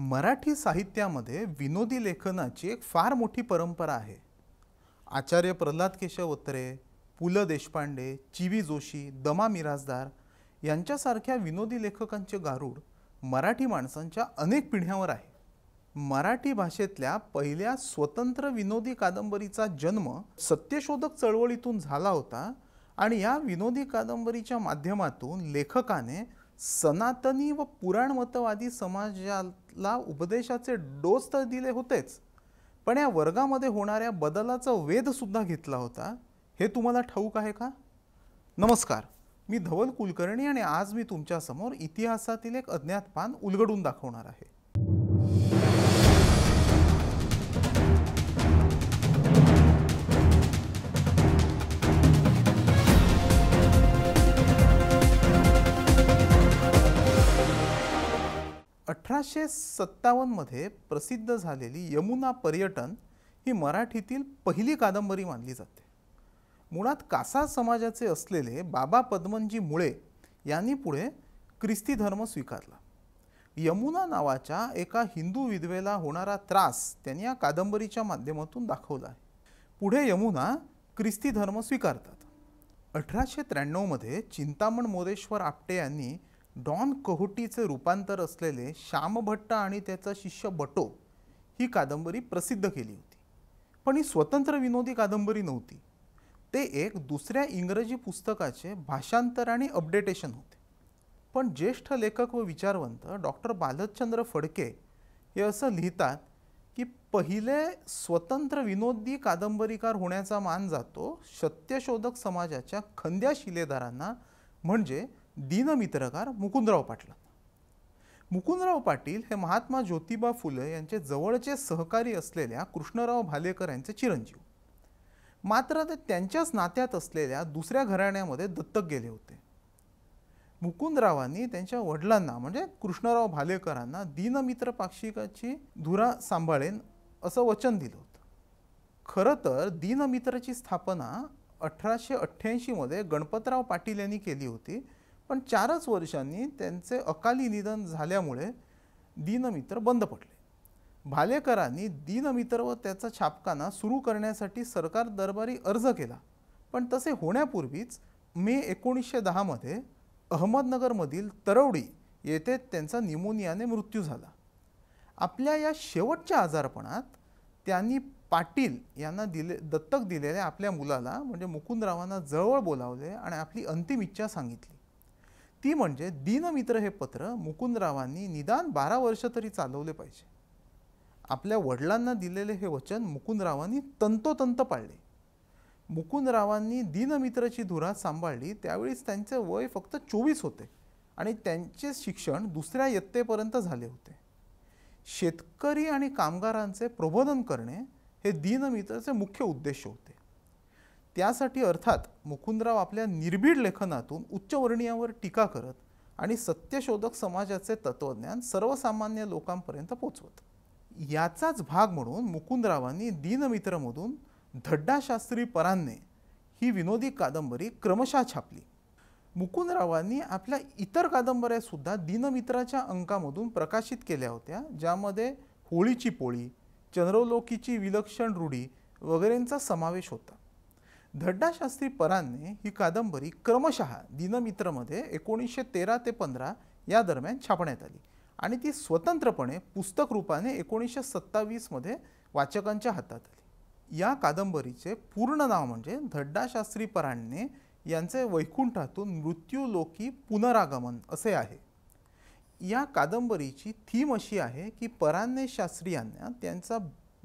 मराठी साहित्यामध्ये विनोदी लेखनाची एक फार मोठी परंपरा आहे आचार्य प्रल्हाद केशव उत्तरे पु ल देशपांडे चिवी जोशी दमा मिराजदार यांच्यासारख्या विनोदी लेखकांचे गारूड मराठी माणसांच्या अनेक पिढ्यांवर आहे मराठी भाषेतल्या पहिल्या स्वतंत्र विनोदी कादंबरीचा जन्म सत्यशोधक चळवळीतून झाला होता आणि या विनोदी कादंबरीच्या माध्यमातून लेखकाने सनातनी व पुराणमतवादी समाजाला उपदेशाचे डोस तर दिले होतेच पण या वर्गामध्ये होणाऱ्या बदलाचा सुद्धा घेतला होता हे तुम्हाला ठाऊक आहे का नमस्कार मी धवल कुलकर्णी आणि आज मी तुमच्यासमोर इतिहासातील एक अज्ञात पान उलगडून दाखवणार आहे एकोणीसशे सत्तावन्नमध्ये प्रसिद्ध झालेली यमुना पर्यटन ही मराठीतील पहिली कादंबरी मानली जाते मुळात कासा समाजाचे असलेले बाबा पद्मनजी मुळे यांनी पुढे ख्रिस्ती धर्म स्वीकारला यमुना नावाच्या एका हिंदू विधवेला होणारा त्रास त्यांनी या कादंबरीच्या माध्यमातून दाखवला आहे पुढे यमुना ख्रिस्ती धर्म स्वीकारतात अठराशे त्र्याण्णवमध्ये चिंतामण मोरेश्वर आपटे यांनी डॉन कहोटीचे रूपांतर असलेले श्यामभट्ट आणि त्याचा शिष्य बटो ही कादंबरी प्रसिद्ध केली होती पण ही स्वतंत्र विनोदी कादंबरी नव्हती ते एक दुसऱ्या इंग्रजी पुस्तकाचे भाषांतर आणि अपडेटेशन होते पण ज्येष्ठ लेखक व विचारवंत डॉक्टर बालचंद्र फडके हे असं लिहितात की पहिले स्वतंत्र विनोदी कादंबरीकार होण्याचा मान जातो सत्यशोधक समाजाच्या खंद्या शिलेदारांना म्हणजे दिनमित्रकार मुकुंदराव पाटील मुकुंदराव पाटील हे महात्मा ज्योतिबा फुले यांचे जवळचे सहकारी असलेल्या कृष्णराव भालेकर यांचे चिरंजीव मात्र ते त्यांच्याच नात्यात असलेल्या दुसऱ्या घराण्यामध्ये दत्तक गेले होते मुकुंदरावांनी त्यांच्या वडिलांना म्हणजे कृष्णराव भालेकरांना दिनमित्र पाक्षिकाची धुरा सांभाळेन असं वचन दिलं होतं खरं तर दिनमित्राची स्थापना अठराशे अठ्ठ्याऐंशीमध्ये गणपतराव पाटील यांनी केली होती पण चारच वर्षांनी त्यांचे अकाली निधन झाल्यामुळे दिनमित्र बंद पडले भालेकरांनी दिनमित्र व त्याचा छापखाना सुरू करण्यासाठी सरकार दरबारी अर्ज केला पण तसे होण्यापूर्वीच मे एकोणीसशे दहामध्ये अहमदनगरमधील तरवडी येथे त्यांचा निमोनियाने मृत्यू झाला आपल्या या शेवटच्या आजारपणात त्यांनी पाटील यांना दिले दत्तक दिलेल्या आपल्या मुलाला म्हणजे मुकुंदरावांना जवळ बोलावले आणि आपली अंतिम इच्छा सांगितली ती म्हणजे दीनमित्र हे पत्र मुकुंदरावांनी निदान बारा वर्ष तरी चालवले पाहिजे आपल्या वडिलांना दिलेले हे वचन मुकुंदरावांनी तंतोतंत पाळले मुकुंदरावांनी दीनमित्रची धुरा सांभाळली त्यावेळीच त्यांचे वय फक्त चोवीस होते आणि त्यांचे शिक्षण दुसऱ्या यत्तेपर्यंत झाले होते शेतकरी आणि कामगारांचे प्रबोधन करणे हे दीनमित्रचे मुख्य उद्देश होते त्यासाठी अर्थात मुकुंदराव आपल्या निर्भीड लेखनातून उच्चवर्णीयावर टीका करत आणि सत्यशोधक समाजाचे तत्त्वज्ञान सर्वसामान्य लोकांपर्यंत पोचवत याचाच भाग म्हणून मुकुंदरावांनी दीनमित्रमधून धड्डाशास्त्री परांने ही विनोदी कादंबरी क्रमशः छापली मुकुंदरावांनी आपल्या इतर कादंबऱ्यासुद्धा दीनमित्राच्या अंकामधून प्रकाशित केल्या होत्या ज्यामध्ये होळीची पोळी चंद्रलोकीची विलक्षण रूढी वगैरेंचा समावेश होता धड्डाशास्त्री परांनी ही कादंबरी क्रमशः दिनमित्रमध्ये एकोणीसशे तेरा ते पंधरा या दरम्यान छापण्यात आली आणि ती स्वतंत्रपणे पुस्तक रूपाने एकोणीसशे सत्तावीसमध्ये वाचकांच्या हातात आली या कादंबरीचे पूर्ण नाव म्हणजे धड्डाशास्त्री परांडणे यांचे वैकुंठातून मृत्यूलोकी पुनरागमन असे आहे या कादंबरीची थीम अशी आहे की शास्त्री यांना त्यांचा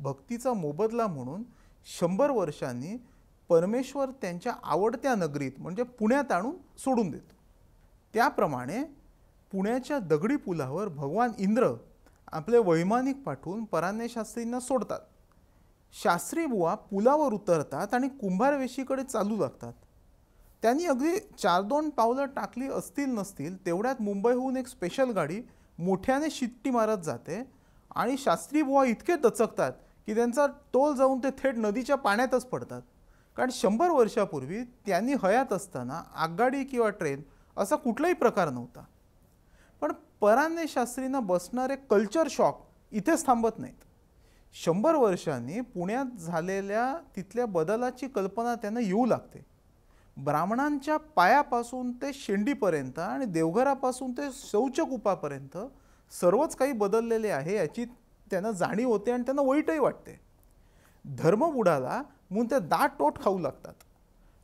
भक्तीचा मोबदला म्हणून शंभर वर्षांनी परमेश्वर त्यांच्या आवडत्या नगरीत म्हणजे पुण्यात आणून सोडून देतो त्याप्रमाणे पुण्याच्या दगडी पुलावर भगवान इंद्र आपले वैमानिक पाठवून परान्य शास्त्रींना सोडतात शास्त्री बुवा पुलावर उतरतात आणि कुंभारवेशीकडे चालू लागतात त्यांनी अगदी चार दोन पावलं टाकली असतील नसतील तेवढ्यात मुंबईहून एक स्पेशल गाडी मोठ्याने शिट्टी मारत जाते आणि शास्त्री बुवा इतके दचकतात की त्यांचा टोल जाऊन ते थेट नदीच्या पाण्यातच पडतात कारण शंभर वर्षापूर्वी त्यांनी हयात असताना आगगाडी किंवा ट्रेन असा कुठलाही प्रकार नव्हता पण पराने शास्त्रींना बसणारे कल्चर शॉक इथेच थांबत नाहीत शंभर वर्षांनी पुण्यात झालेल्या तिथल्या बदलाची कल्पना त्यांना येऊ लागते ब्राह्मणांच्या पायापासून ते शेंडीपर्यंत आणि देवघरापासून ते शौचकुपापर्यंत सर्वच काही बदललेले आहे याची त्यांना जाणीव होते आणि त्यांना वाईटही वाटते धर्म बुडाला म्हणून ते दाट टोट खाऊ लागतात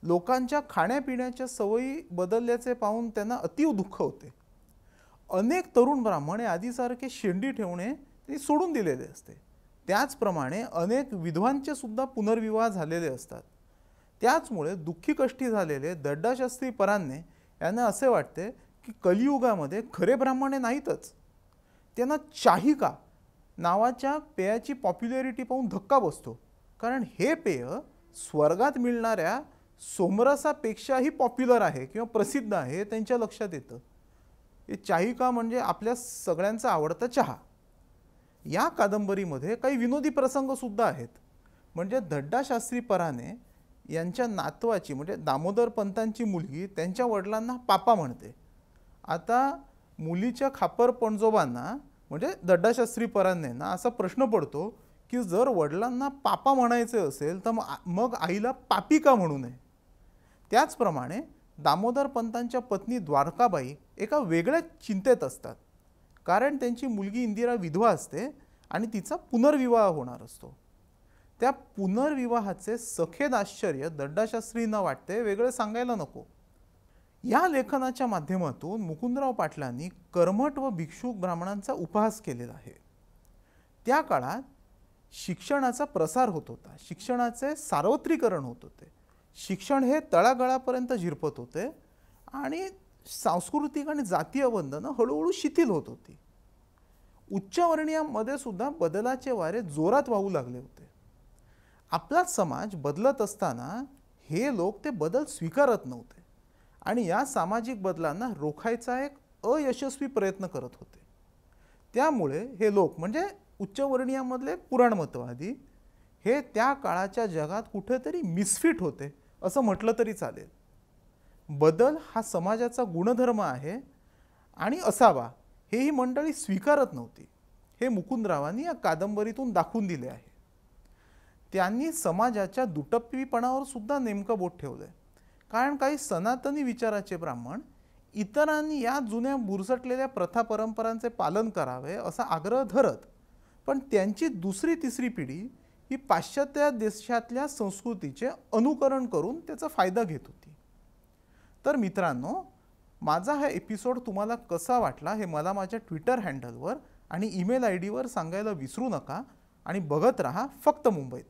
लोकांच्या खाण्यापिण्याच्या सवयी बदलल्याचे पाहून त्यांना अतीव दुःख होते अनेक तरुण ब्राह्मण हे आधीसारखे शेंडी ठेवणे ते सोडून दिलेले असते त्याचप्रमाणे अनेक विधवांचे सुद्धा पुनर्विवाह झालेले असतात त्याचमुळे दुःखी कष्टी झालेले दड्डाशास्त्री परांने यांना असे वाटते की कलियुगामध्ये खरे ब्राह्मणे नाहीतच त्यांना चाहिका नावाच्या पेयाची पॉप्युलॅरिटी पाहून धक्का बसतो कारण हे पेय स्वर्गात मिळणाऱ्या सोमरसापेक्षाही पॉप्युलर आहे किंवा प्रसिद्ध आहे त्यांच्या लक्षात येतं हे का म्हणजे आपल्या सगळ्यांचा आवडता चहा या कादंबरीमध्ये काही विनोदी प्रसंगसुद्धा आहेत म्हणजे दड्डाशास्त्री पराने यांच्या नातवाची म्हणजे दामोदर पंतांची मुलगी त्यांच्या वडिलांना पापा म्हणते आता मुलीच्या खापर पणजोबांना म्हणजे दड्डाशास्त्री परांना असा प्रश्न पडतो की जर वडिलांना पापा म्हणायचे असेल तर मग आईला पापी का म्हणू नये त्याचप्रमाणे दामोदर पंतांच्या पत्नी द्वारकाबाई एका वेगळ्या चिंतेत असतात कारण त्यांची मुलगी इंदिरा विधवा असते आणि तिचा पुनर्विवाह होणार असतो त्या पुनर्विवाहाचे सखेद आश्चर्य दड्डाशास्त्रींना वाटते वेगळे सांगायला नको या लेखनाच्या माध्यमातून मुकुंदराव पाटलांनी कर्मठ व भिक्षुक ब्राह्मणांचा उपहास केलेला आहे त्या काळात शिक्षणाचा प्रसार होत होता शिक्षणाचे सार्वत्रिकरण होत होते शिक्षण हे तळागळापर्यंत झिरपत होते आणि सांस्कृतिक आणि जातीय बंधनं हळूहळू शिथिल होत होती उच्चवर्णीयामध्ये सुद्धा बदलाचे वारे जोरात वाहू लागले होते आपला समाज बदलत असताना हे लोक ते बदल स्वीकारत नव्हते आणि या सामाजिक बदलांना रोखायचा एक अयशस्वी प्रयत्न करत होते त्यामुळे हे लोक म्हणजे उच्चवर्णीयामधले पुराणमतवादी हे त्या काळाच्या जगात कुठेतरी मिसफिट होते असं म्हटलं तरी चालेल बदल हा समाजाचा गुणधर्म आहे आणि असावा हे ही मंडळी स्वीकारत नव्हती हे मुकुंदरावांनी या कादंबरीतून दाखवून दिले आहे त्यांनी समाजाच्या दुटप्पीपणावर सुद्धा नेमकं बोट ठेवलं आहे कारण काही सनातनी विचाराचे ब्राह्मण इतरांनी या जुन्या बुरसटलेल्या प्रथा परंपरांचे पालन करावे असा आग्रह धरत पण त्यांची दुसरी तिसरी पिढी ही पाश्चात्य देशातल्या संस्कृतीचे अनुकरण करून त्याचा फायदा घेत होती तर मित्रांनो माझा हा एपिसोड तुम्हाला कसा वाटला हे मला माझ्या ट्विटर हँडलवर आणि ईमेल आय डीवर सांगायला विसरू नका आणि बघत रहा फक्त मुंबई